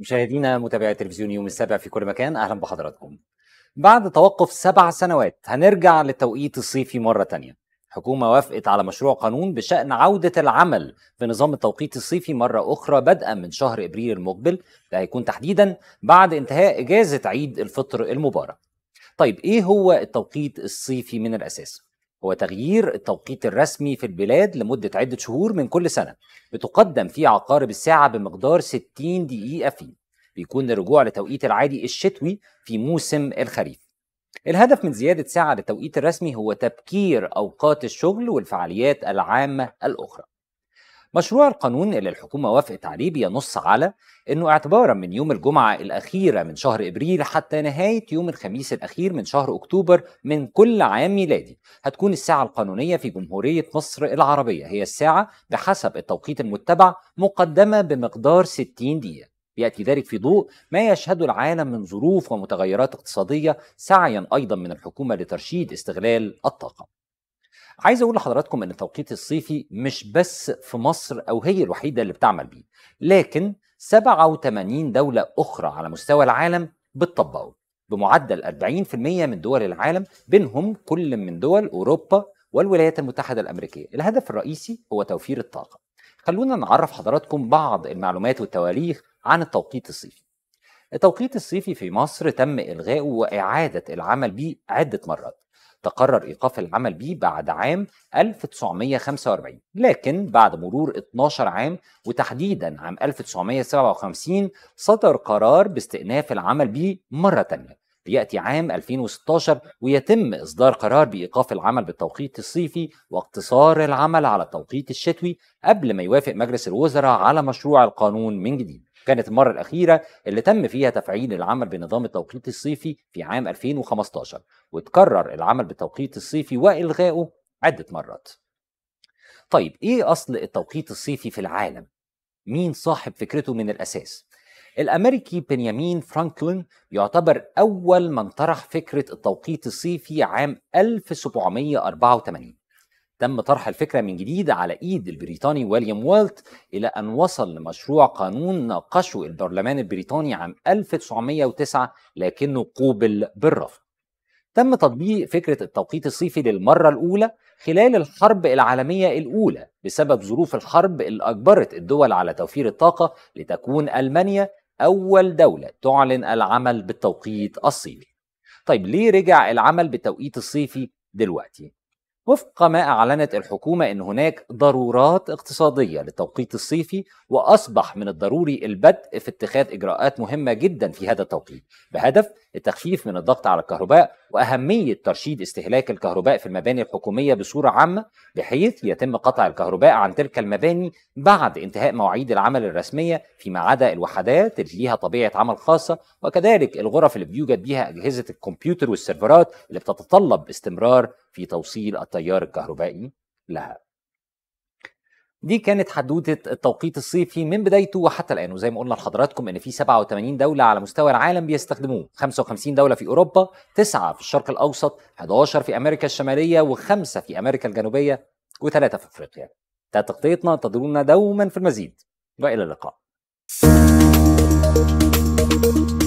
مشاهدينا متابعي تلفزيون يوم السابع في كل مكان اهلا بحضراتكم. بعد توقف سبع سنوات هنرجع للتوقيت الصيفي مره تانية. حكومه وافقت على مشروع قانون بشان عوده العمل في نظام التوقيت الصيفي مره اخرى بدءا من شهر ابريل المقبل ده هيكون تحديدا بعد انتهاء اجازه عيد الفطر المبارك. طيب ايه هو التوقيت الصيفي من الاساس؟ هو تغيير التوقيت الرسمي في البلاد لمدة عدة شهور من كل سنة بتقدم فيه عقارب الساعة بمقدار 60 دقيقة فيه بيكون الرجوع لتوقيت العادي الشتوي في موسم الخريف الهدف من زيادة ساعة للتوقيت الرسمي هو تبكير أوقات الشغل والفعاليات العامة الأخرى مشروع القانون اللي الحكومة وافقت عليه بينص على أنه اعتبارا من يوم الجمعة الأخيرة من شهر إبريل حتى نهاية يوم الخميس الأخير من شهر أكتوبر من كل عام ميلادي هتكون الساعة القانونية في جمهورية مصر العربية هي الساعة بحسب التوقيت المتبع مقدمة بمقدار 60 دقيقة ياتي ذلك في ضوء ما يشهد العالم من ظروف ومتغيرات اقتصاديه سعيا ايضا من الحكومه لترشيد استغلال الطاقه. عايز اقول لحضراتكم ان التوقيت الصيفي مش بس في مصر او هي الوحيده اللي بتعمل بيه، لكن 87 دوله اخرى على مستوى العالم بتطبقه بمعدل 40% من دول العالم بينهم كل من دول اوروبا والولايات المتحده الامريكيه، الهدف الرئيسي هو توفير الطاقه. خلونا نعرف حضراتكم بعض المعلومات والتواريخ عن التوقيت الصيفي التوقيت الصيفي في مصر تم إلغائه وإعادة العمل به عدة مرات تقرر إيقاف العمل به بعد عام 1945 لكن بعد مرور 12 عام وتحديدا عام 1957 صدر قرار باستئناف العمل به مرة تانية ليأتي عام 2016 ويتم إصدار قرار بإيقاف العمل بالتوقيت الصيفي واقتصار العمل على التوقيت الشتوي قبل ما يوافق مجلس الوزراء على مشروع القانون من جديد كانت المرة الأخيرة اللي تم فيها تفعيل العمل بنظام التوقيت الصيفي في عام 2015 وتكرر العمل بالتوقيت الصيفي وإلغائه عدة مرات طيب إيه أصل التوقيت الصيفي في العالم؟ مين صاحب فكرته من الأساس؟ الأمريكي بنيامين فرانكلين يعتبر أول من طرح فكرة التوقيت الصيفي عام 1784 تم طرح الفكرة من جديد على إيد البريطاني ويليام والت إلى أن وصل لمشروع قانون ناقشه البرلمان البريطاني عام 1909 لكنه قوبل بالرفض تم تطبيق فكرة التوقيت الصيفي للمرة الأولى خلال الحرب العالمية الأولى بسبب ظروف الحرب اللي أجبرت الدول على توفير الطاقة لتكون ألمانيا أول دولة تعلن العمل بالتوقيت الصيفي طيب ليه رجع العمل بالتوقيت الصيفي دلوقتي؟ وفق ما أعلنت الحكومة أن هناك ضرورات اقتصادية للتوقيت الصيفي وأصبح من الضروري البدء في اتخاذ إجراءات مهمة جدا في هذا التوقيت بهدف التخفيف من الضغط على الكهرباء واهميه ترشيد استهلاك الكهرباء في المباني الحكوميه بصوره عامه بحيث يتم قطع الكهرباء عن تلك المباني بعد انتهاء مواعيد العمل الرسميه فيما عدا الوحدات اللي ليها طبيعه عمل خاصه وكذلك الغرف اللي بيوجد بيها اجهزه الكمبيوتر والسيرفرات اللي بتتطلب استمرار في توصيل التيار الكهربائي لها دي كانت حدوته التوقيت الصيفي من بدايته وحتى الان وزي ما قلنا لحضراتكم ان في 87 دوله على مستوى العالم بيستخدموه 55 دوله في اوروبا 9 في الشرق الاوسط 11 في امريكا الشماليه و5 في امريكا الجنوبيه و3 في افريقيا تغطيتنا انتظرونا دوما في المزيد والى اللقاء thank you